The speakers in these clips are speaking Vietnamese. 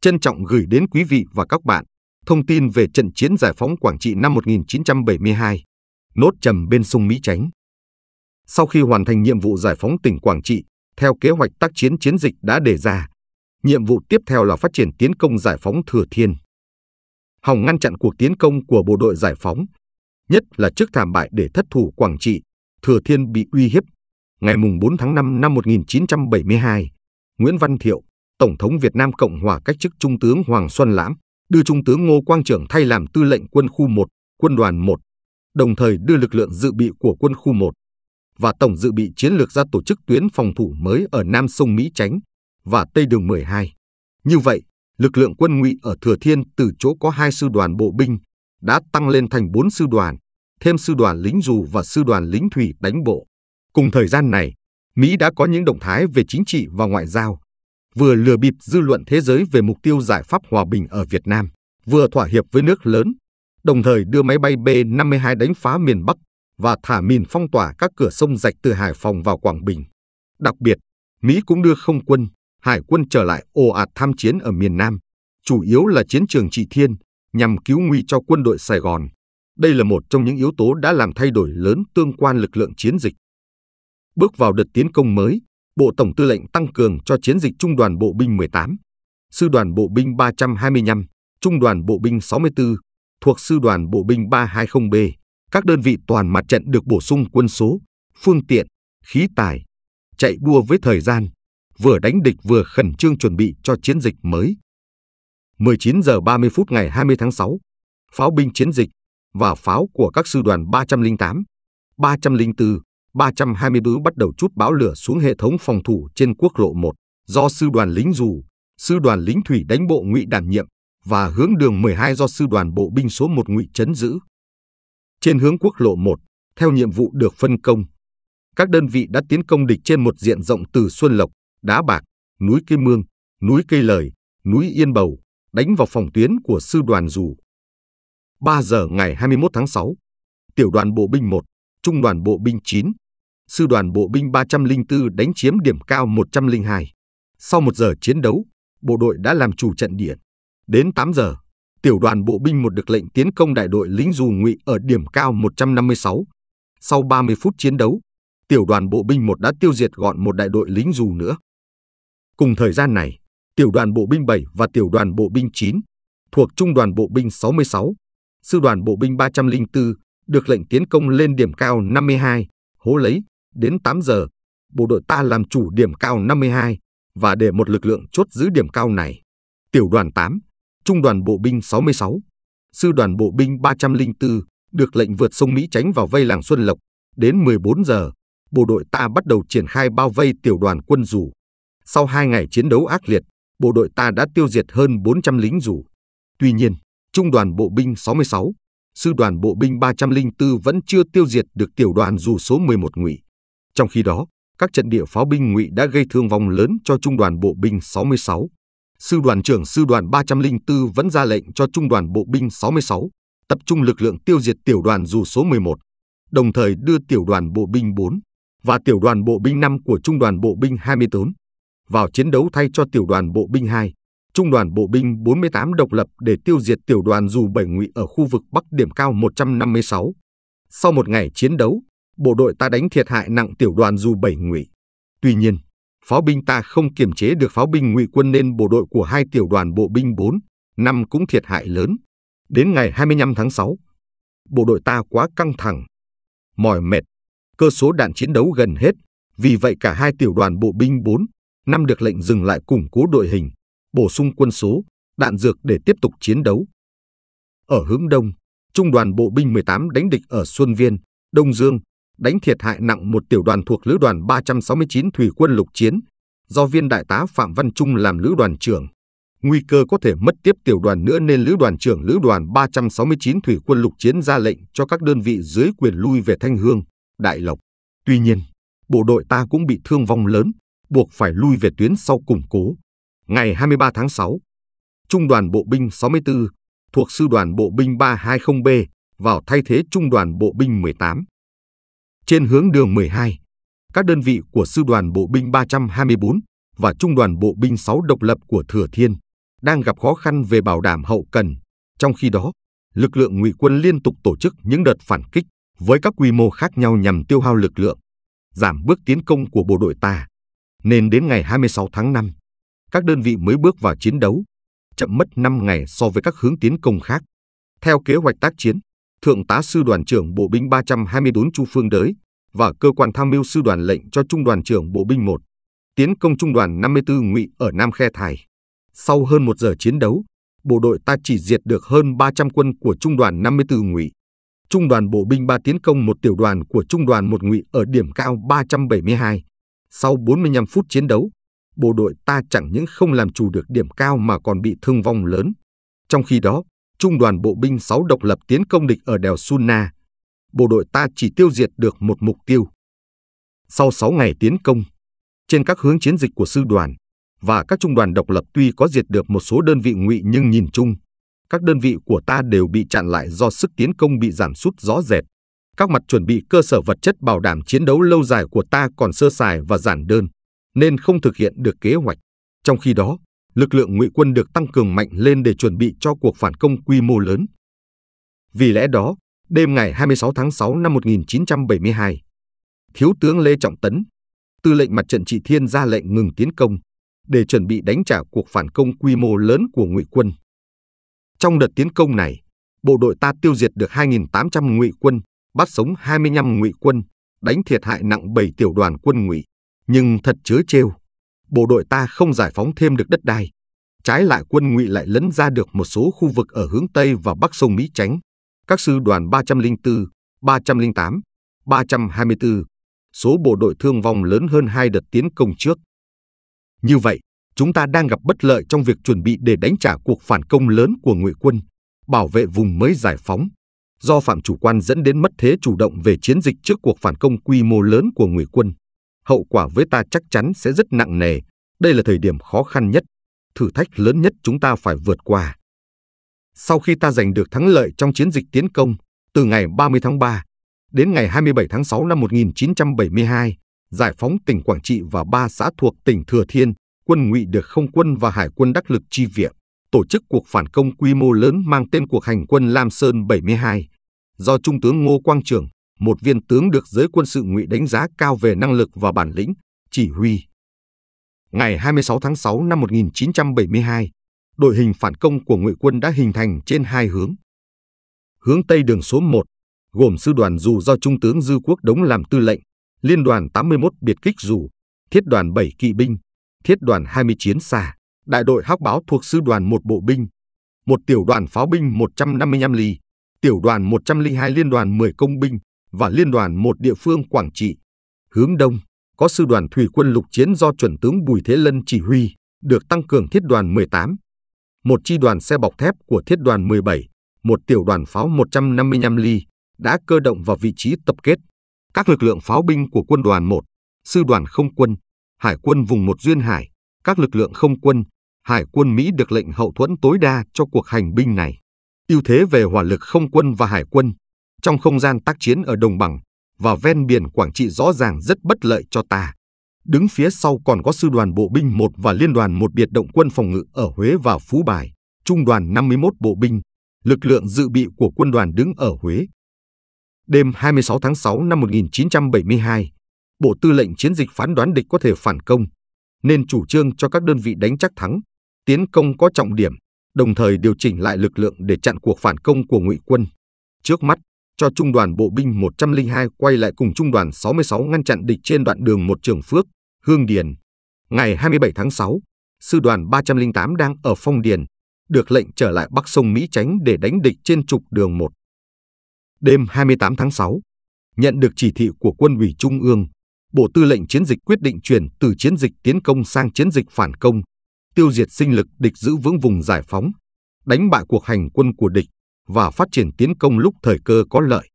trân trọng gửi đến quý vị và các bạn thông tin về trận chiến giải phóng Quảng Trị năm 1972, nốt trầm bên sông Mỹ Chánh. Sau khi hoàn thành nhiệm vụ giải phóng tỉnh Quảng Trị, theo kế hoạch tác chiến chiến dịch đã đề ra, nhiệm vụ tiếp theo là phát triển tiến công giải phóng Thừa Thiên. Hòng ngăn chặn cuộc tiến công của bộ đội giải phóng, nhất là trước thảm bại để thất thủ Quảng Trị, Thừa Thiên bị uy hiếp. Ngày 4 tháng 5 năm 1972, Nguyễn Văn Thiệu, Tổng thống Việt Nam Cộng Hòa cách chức Trung tướng Hoàng Xuân Lãm, đưa Trung tướng Ngô Quang Trưởng thay làm tư lệnh quân khu 1, quân đoàn 1, đồng thời đưa lực lượng dự bị của quân khu 1 và tổng dự bị chiến lược ra tổ chức tuyến phòng thủ mới ở Nam sông Mỹ Chánh và Tây đường 12. Như vậy, lực lượng quân ngụy ở Thừa Thiên từ chỗ có hai sư đoàn bộ binh đã tăng lên thành 4 sư đoàn, thêm sư đoàn lính dù và sư đoàn lính thủy đánh bộ. Cùng thời gian này, Mỹ đã có những động thái về chính trị và ngoại giao, vừa lừa bịp dư luận thế giới về mục tiêu giải pháp hòa bình ở Việt Nam, vừa thỏa hiệp với nước lớn, đồng thời đưa máy bay B-52 đánh phá miền Bắc và thả mìn phong tỏa các cửa sông rạch từ Hải Phòng vào Quảng Bình. Đặc biệt, Mỹ cũng đưa không quân, hải quân trở lại ồ ạt tham chiến ở miền Nam, chủ yếu là chiến trường Trị Thiên, nhằm cứu nguy cho quân đội Sài Gòn. Đây là một trong những yếu tố đã làm thay đổi lớn tương quan lực lượng chiến dịch. Bước vào đợt tiến công mới, Bộ Tổng Tư lệnh tăng cường cho chiến dịch Trung đoàn Bộ binh 18, Sư đoàn Bộ binh 325, Trung đoàn Bộ binh 64, thuộc Sư đoàn Bộ binh 320B, các đơn vị toàn mặt trận được bổ sung quân số, phương tiện, khí tài, chạy đua với thời gian, vừa đánh địch vừa khẩn trương chuẩn bị cho chiến dịch mới. 19 giờ 30 phút ngày 20 tháng 6, pháo binh chiến dịch và pháo của các sư đoàn 308, 304, 320 bứ bắt đầu chút bão lửa xuống hệ thống phòng thủ trên quốc lộ 1 do sư đoàn lính dù, sư đoàn lính thủy đánh bộ ngụy đảm nhiệm và hướng đường 12 do sư đoàn bộ binh số 1 ngụy chấn giữ. Trên hướng quốc lộ 1, theo nhiệm vụ được phân công, các đơn vị đã tiến công địch trên một diện rộng từ Xuân Lộc, Đá Bạc, núi Cây Mương, núi Cây Lời, núi Yên Bầu, đánh vào phòng tuyến của sư đoàn dù. 3 giờ ngày 21 tháng 6, tiểu đoàn bộ binh 1, trung đoàn bộ binh 9, sư đoàn bộ binh 304 đánh chiếm điểm cao 102. Sau một giờ chiến đấu, bộ đội đã làm chủ trận địa. Đến 8 giờ, tiểu đoàn bộ binh một được lệnh tiến công đại đội lính dù ngụy ở điểm cao 156. Sau 30 phút chiến đấu, tiểu đoàn bộ binh một đã tiêu diệt gọn một đại đội lính dù nữa. Cùng thời gian này, tiểu đoàn bộ binh 7 và tiểu đoàn bộ binh 9 thuộc trung đoàn bộ binh 66, sư đoàn bộ binh 304 được lệnh tiến công lên điểm cao 52, hố lấy Đến 8 giờ, bộ đội ta làm chủ điểm cao 52 và để một lực lượng chốt giữ điểm cao này. Tiểu đoàn 8, Trung đoàn Bộ binh 66, Sư đoàn Bộ binh 304 được lệnh vượt sông Mỹ tránh vào vây làng Xuân Lộc. Đến 14 giờ, bộ đội ta bắt đầu triển khai bao vây tiểu đoàn quân rủ. Sau 2 ngày chiến đấu ác liệt, bộ đội ta đã tiêu diệt hơn 400 lính rủ. Tuy nhiên, Trung đoàn Bộ binh 66, Sư đoàn Bộ binh 304 vẫn chưa tiêu diệt được tiểu đoàn dù số 11 ngụy. Trong khi đó, các trận địa pháo binh ngụy đã gây thương vong lớn cho Trung đoàn Bộ binh 66. Sư đoàn trưởng Sư đoàn 304 vẫn ra lệnh cho Trung đoàn Bộ binh 66 tập trung lực lượng tiêu diệt tiểu đoàn dù số 11, đồng thời đưa tiểu đoàn Bộ binh 4 và tiểu đoàn Bộ binh 5 của Trung đoàn Bộ binh 24 vào chiến đấu thay cho tiểu đoàn Bộ binh 2, Trung đoàn Bộ binh 48 độc lập để tiêu diệt tiểu đoàn dù 7 ngụy ở khu vực Bắc điểm cao 156. Sau một ngày chiến đấu, bộ đội ta đánh thiệt hại nặng tiểu đoàn dù bảy ngụy. Tuy nhiên, pháo binh ta không kiểm chế được pháo binh ngụy quân nên bộ đội của hai tiểu đoàn bộ binh 4, 5 cũng thiệt hại lớn. Đến ngày 25 tháng 6, bộ đội ta quá căng thẳng, mỏi mệt, cơ số đạn chiến đấu gần hết, vì vậy cả hai tiểu đoàn bộ binh 4, 5 được lệnh dừng lại củng cố đội hình, bổ sung quân số, đạn dược để tiếp tục chiến đấu. Ở hướng đông, trung đoàn bộ binh 18 đánh địch ở Xuân Viên, Đông Dương, đánh thiệt hại nặng một tiểu đoàn thuộc Lữ đoàn 369 Thủy quân lục chiến, do viên đại tá Phạm Văn Trung làm Lữ đoàn trưởng. Nguy cơ có thể mất tiếp tiểu đoàn nữa nên Lữ đoàn trưởng Lữ đoàn 369 Thủy quân lục chiến ra lệnh cho các đơn vị dưới quyền lui về Thanh Hương, Đại Lộc. Tuy nhiên, bộ đội ta cũng bị thương vong lớn, buộc phải lui về tuyến sau củng cố. Ngày 23 tháng 6, Trung đoàn Bộ binh 64 thuộc Sư đoàn Bộ binh 320B vào thay thế Trung đoàn Bộ binh 18. Trên hướng đường 12, các đơn vị của Sư đoàn Bộ binh 324 và Trung đoàn Bộ binh 6 độc lập của Thừa Thiên đang gặp khó khăn về bảo đảm hậu cần. Trong khi đó, lực lượng ngụy quân liên tục tổ chức những đợt phản kích với các quy mô khác nhau nhằm tiêu hao lực lượng, giảm bước tiến công của bộ đội ta. Nên đến ngày 26 tháng 5, các đơn vị mới bước vào chiến đấu, chậm mất 5 ngày so với các hướng tiến công khác. Theo kế hoạch tác chiến, Thượng tá Sư đoàn trưởng Bộ binh 324 Chu Phương Đới và cơ quan tham mưu sư đoàn lệnh cho Trung đoàn trưởng Bộ binh 1 tiến công Trung đoàn 54 Ngụy ở Nam Khe Thải. Sau hơn một giờ chiến đấu, bộ đội ta chỉ diệt được hơn 300 quân của Trung đoàn 54 Ngụy. Trung đoàn bộ binh 3 tiến công một tiểu đoàn của Trung đoàn 1 Ngụy ở điểm cao 372. Sau 45 phút chiến đấu, bộ đội ta chẳng những không làm chủ được điểm cao mà còn bị thương vong lớn. Trong khi đó, trung đoàn bộ binh 6 độc lập tiến công địch ở đèo Suna, bộ đội ta chỉ tiêu diệt được một mục tiêu. Sau 6 ngày tiến công, trên các hướng chiến dịch của sư đoàn và các trung đoàn độc lập tuy có diệt được một số đơn vị ngụy nhưng nhìn chung, các đơn vị của ta đều bị chặn lại do sức tiến công bị giảm sút rõ rệt. Các mặt chuẩn bị cơ sở vật chất bảo đảm chiến đấu lâu dài của ta còn sơ sài và giản đơn, nên không thực hiện được kế hoạch. Trong khi đó, lực lượng ngụy quân được tăng cường mạnh lên để chuẩn bị cho cuộc phản công quy mô lớn. Vì lẽ đó, đêm ngày 26 tháng 6 năm 1972, Thiếu tướng Lê Trọng Tấn, tư lệnh mặt trận Trị Thiên ra lệnh ngừng tiến công để chuẩn bị đánh trả cuộc phản công quy mô lớn của ngụy quân. Trong đợt tiến công này, bộ đội ta tiêu diệt được 2.800 ngụy quân, bắt sống 25 ngụy quân, đánh thiệt hại nặng 7 tiểu đoàn quân ngụy, nhưng thật chớ trêu bộ đội ta không giải phóng thêm được đất đai. Trái lại quân ngụy lại lấn ra được một số khu vực ở hướng Tây và Bắc sông Mỹ Chánh. Các sư đoàn 304, 308, 324, số bộ đội thương vong lớn hơn hai đợt tiến công trước. Như vậy, chúng ta đang gặp bất lợi trong việc chuẩn bị để đánh trả cuộc phản công lớn của ngụy quân, bảo vệ vùng mới giải phóng, do phạm chủ quan dẫn đến mất thế chủ động về chiến dịch trước cuộc phản công quy mô lớn của ngụy quân hậu quả với ta chắc chắn sẽ rất nặng nề. Đây là thời điểm khó khăn nhất, thử thách lớn nhất chúng ta phải vượt qua. Sau khi ta giành được thắng lợi trong chiến dịch tiến công, từ ngày 30 tháng 3 đến ngày 27 tháng 6 năm 1972, giải phóng tỉnh Quảng Trị và ba xã thuộc tỉnh Thừa Thiên, quân ngụy được không quân và hải quân đắc lực chi viện, tổ chức cuộc phản công quy mô lớn mang tên cuộc hành quân Lam Sơn 72, do Trung tướng Ngô Quang Trường, một viên tướng được giới quân sự ngụy đánh giá cao về năng lực và bản lĩnh, chỉ huy. Ngày 26 tháng 6 năm 1972, đội hình phản công của ngụy quân đã hình thành trên hai hướng. Hướng Tây đường số 1, gồm sư đoàn dù do Trung tướng Dư Quốc Đống làm tư lệnh, liên đoàn 81 biệt kích dù, thiết đoàn 7 kỵ binh, thiết đoàn 20 chiến xa, đại đội hắc báo thuộc sư đoàn một bộ binh, một tiểu đoàn pháo binh 155 ly, tiểu đoàn 102 liên đoàn 10 công binh, và liên đoàn một địa phương Quảng Trị. Hướng Đông có sư đoàn thủy quân lục chiến do chuẩn tướng Bùi Thế Lân chỉ huy, được tăng cường thiết đoàn 18, một chi đoàn xe bọc thép của thiết đoàn 17, một tiểu đoàn pháo 155 ly đã cơ động vào vị trí tập kết. Các lực lượng pháo binh của quân đoàn 1, sư đoàn không quân, hải quân vùng một duyên hải, các lực lượng không quân, hải quân Mỹ được lệnh hậu thuẫn tối đa cho cuộc hành binh này. Ưu thế về hỏa lực không quân và hải quân trong không gian tác chiến ở đồng bằng và ven biển Quảng Trị rõ ràng rất bất lợi cho ta. Đứng phía sau còn có sư đoàn bộ binh 1 và liên đoàn một biệt động quân phòng ngự ở Huế và Phú Bài, trung đoàn 51 bộ binh, lực lượng dự bị của quân đoàn đứng ở Huế. Đêm 26 tháng 6 năm 1972, Bộ Tư lệnh Chiến dịch phán đoán địch có thể phản công, nên chủ trương cho các đơn vị đánh chắc thắng, tiến công có trọng điểm, đồng thời điều chỉnh lại lực lượng để chặn cuộc phản công của ngụy quân. Trước mắt, cho trung đoàn bộ binh 102 quay lại cùng trung đoàn 66 ngăn chặn địch trên đoạn đường một trường phước, Hương Điền. Ngày 27 tháng 6, sư đoàn 308 đang ở Phong Điền, được lệnh trở lại Bắc sông Mỹ Chánh để đánh địch trên trục đường 1. Đêm 28 tháng 6, nhận được chỉ thị của quân ủy Trung ương, Bộ Tư lệnh Chiến dịch quyết định chuyển từ chiến dịch tiến công sang chiến dịch phản công, tiêu diệt sinh lực địch giữ vững vùng giải phóng, đánh bại cuộc hành quân của địch, và phát triển tiến công lúc thời cơ có lợi.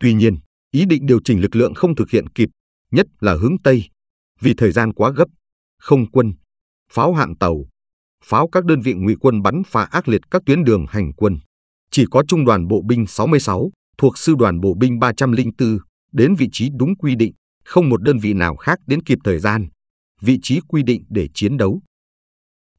Tuy nhiên, ý định điều chỉnh lực lượng không thực hiện kịp, nhất là hướng Tây, vì thời gian quá gấp, không quân, pháo hạng tàu, pháo các đơn vị ngụy quân bắn phá ác liệt các tuyến đường hành quân. Chỉ có Trung đoàn Bộ binh 66 thuộc Sư đoàn Bộ binh 304 đến vị trí đúng quy định, không một đơn vị nào khác đến kịp thời gian, vị trí quy định để chiến đấu.